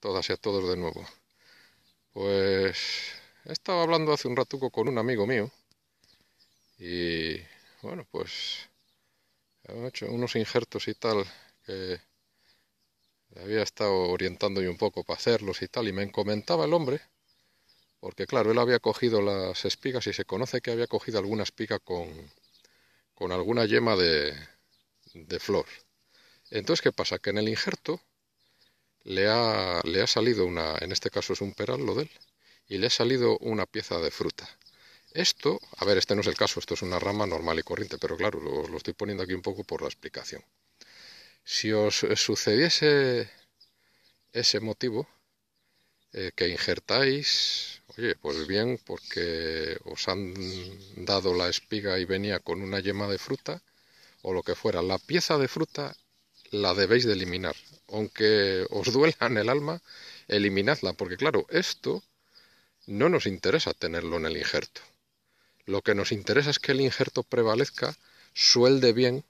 todas y a todos de nuevo. Pues he estado hablando hace un ratuco con un amigo mío y bueno, pues he hecho unos injertos y tal que había estado orientando yo un poco para hacerlos y tal y me comentaba el hombre porque claro, él había cogido las espigas y se conoce que había cogido alguna espiga con, con alguna yema de, de flor. Entonces, ¿qué pasa? Que en el injerto le ha, le ha salido una, en este caso es un peral lo de él, y le ha salido una pieza de fruta. Esto, a ver, este no es el caso, esto es una rama normal y corriente, pero claro, os lo estoy poniendo aquí un poco por la explicación. Si os sucediese ese motivo, eh, que injertáis, oye, pues bien, porque os han dado la espiga y venía con una yema de fruta, o lo que fuera, la pieza de fruta la debéis de eliminar. Aunque os duela en el alma, eliminadla, porque claro, esto no nos interesa tenerlo en el injerto. Lo que nos interesa es que el injerto prevalezca, suelde bien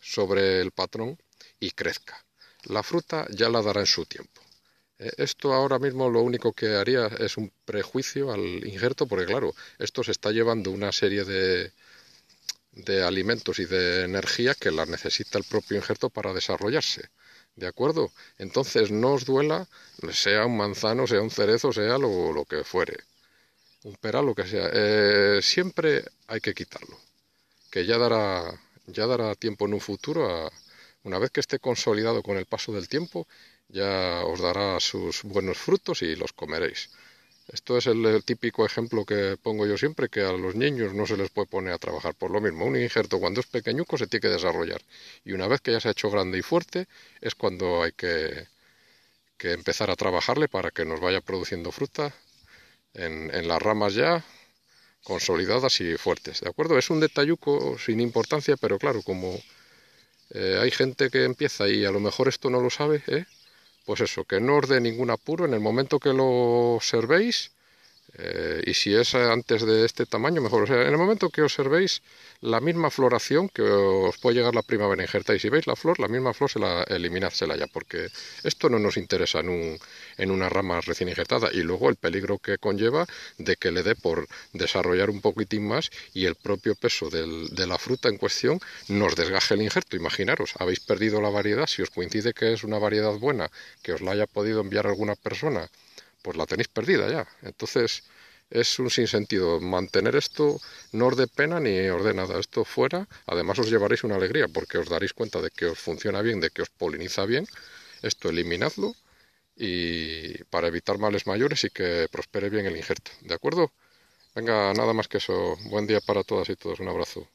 sobre el patrón y crezca. La fruta ya la dará en su tiempo. Eh, esto ahora mismo lo único que haría es un prejuicio al injerto, porque claro, esto se está llevando una serie de, de alimentos y de energía que la necesita el propio injerto para desarrollarse. ¿De acuerdo? Entonces no os duela, sea un manzano, sea un cerezo, sea lo, que fuere, un peral, lo que sea. Eh, siempre hay que quitarlo, que ya dará, ya dará tiempo en un futuro, una vez que esté consolidado con el paso del tiempo, ya os dará sus buenos frutos y los comeréis. Esto es el, típico ejemplo que pongo yo siempre, que a los niños no se les puede poner a trabajar por lo mismo. Un injerto cuando es pequeñuco se tiene que desarrollar y una vez que ya se ha hecho grande y fuerte es cuando hay que, empezar a trabajarle para que nos vaya produciendo fruta en, las ramas ya consolidadas y fuertes. ¿De acuerdo? Es un detalluco sin importancia, pero claro, como eh, hay gente que empieza y a lo mejor esto no lo sabe, ¿eh? pues eso, que no os dé ningún apuro en el momento que lo observéis, eh, y si es antes de este tamaño, mejor. en el momento que observéis la misma floración que os puede llegar la primavera injerta y si veis la flor, la misma flor se la eliminádsela ya, porque esto no nos interesa en, una rama recién injertada. Y luego el peligro que conlleva de que le dé por desarrollar un poquitín más y el propio peso de la fruta en cuestión nos desgaje el injerto. Imaginaros, habéis perdido la variedad, si os coincide que es una variedad buena, que os la haya podido enviar alguna persona pues la tenéis perdida ya. Entonces es un sinsentido. Mantener esto no os dé pena ni os nada. Esto fuera, además os llevaréis una alegría porque os daréis cuenta de que os funciona bien, de que os poliniza bien. Esto eliminadlo y para evitar males mayores y que prospere bien el injerto. ¿De acuerdo? Venga, nada más que eso. Buen día para todas y todos. Un abrazo.